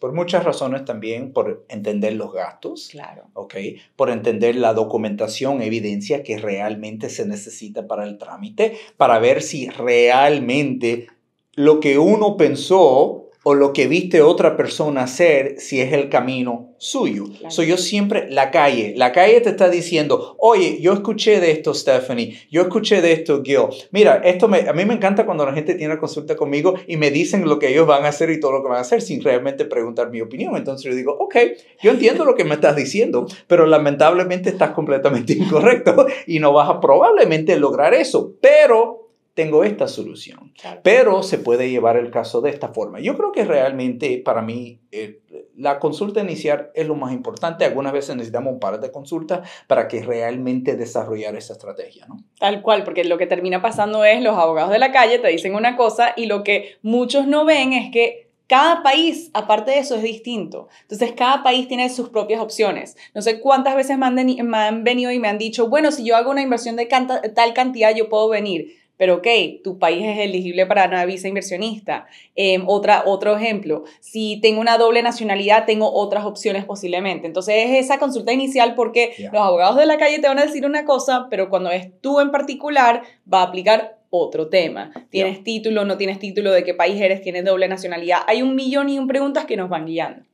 Por muchas razones también, por entender los gastos, por entender la documentación, evidencia que realmente se necesita para el trámite, para ver si realmente lo que uno pensó o lo que viste otra persona hacer si es el camino suyo. Soy yo siempre la calle. La calle te está diciendo, oye, yo escuché de esto, Stephanie, yo escuché de esto, Gil. Mira, esto a mí me encanta cuando la gente tiene una consulta conmigo y me dicen lo que ellos van a hacer y todo lo que van a hacer sin realmente preguntar mi opinión. Entonces yo digo, ok, yo entiendo lo que me estás diciendo, pero lamentablemente estás completamente incorrecto y no vas a probablemente lograr eso. Pero tengo esta solución. Pero se puede llevar el caso de esta forma. Yo creo que realmente para mí eh, la consulta inicial es lo más importante. Algunas veces necesitamos un par de consultas para que realmente desarrollar esa estrategia. ¿no? Tal cual, porque lo que termina pasando es los abogados de la calle te dicen una cosa y lo que muchos no ven es que cada país, aparte de eso, es distinto. Entonces, cada país tiene sus propias opciones. No sé cuántas veces me han venido y me han dicho, bueno, si yo hago una inversión de tal cantidad, yo puedo venir. Pero ok, tu país es elegible para una visa inversionista. Eh, otra, otro ejemplo, si tengo una doble nacionalidad, tengo otras opciones posiblemente. Entonces es esa consulta inicial porque los abogados de la calle te van a decir una cosa, pero cuando es tú en particular, va a aplicar otro tema. ¿Tienes título? ¿No tienes título? ¿De qué país eres? ¿Tienes doble nacionalidad? Hay un millón y un preguntas que nos van guiando.